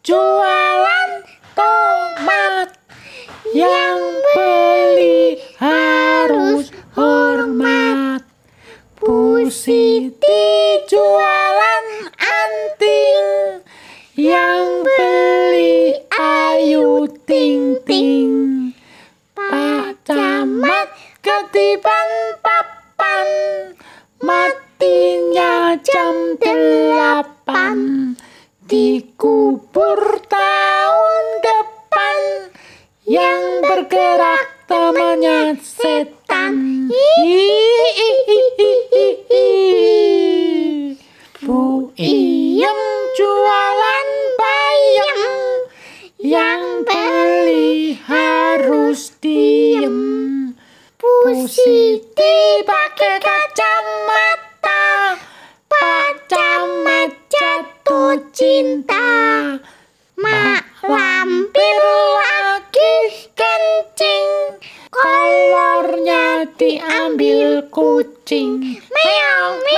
jualan tomat yang beli harus hormat Pusiti jualan anting yang beli ayu ting ting Pak Camat ketiban papan matinya jam delapan di yang bergerak temannya setan. Bu Iem jualan bayam, yang beli harus diem. Bu Siti pakai kacamata, kacamata jatuh cinta. diambil kucing. Meong, meong.